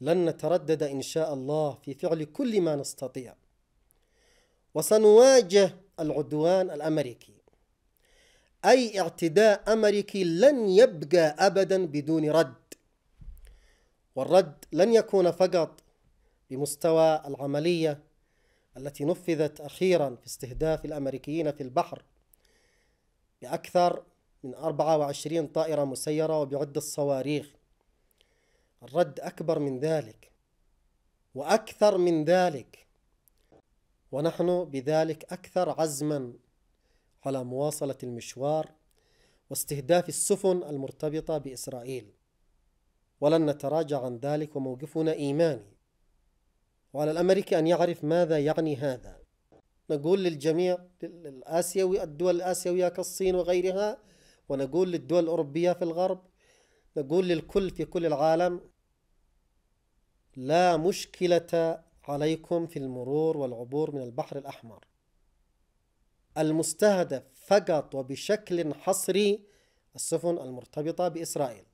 لن نتردد إن شاء الله في فعل كل ما نستطيع وسنواجه العدوان الأمريكي أي اعتداء أمريكي لن يبقى أبدا بدون رد والرد لن يكون فقط بمستوى العملية التي نفذت أخيرا في استهداف الأمريكيين في البحر بأكثر من 24 طائرة مسيرة وبعدة صواريخ الرد أكبر من ذلك وأكثر من ذلك ونحن بذلك أكثر عزما على مواصلة المشوار واستهداف السفن المرتبطة بإسرائيل ولن نتراجع عن ذلك وموقفنا إيماني وعلى الأمريكي أن يعرف ماذا يعني هذا نقول للجميع الآسيوي الدول الآسيوية كالصين وغيرها ونقول للدول الأوروبية في الغرب نقول للكل في كل العالم لا مشكلة عليكم في المرور والعبور من البحر الأحمر المستهدف فقط وبشكل حصري السفن المرتبطة بإسرائيل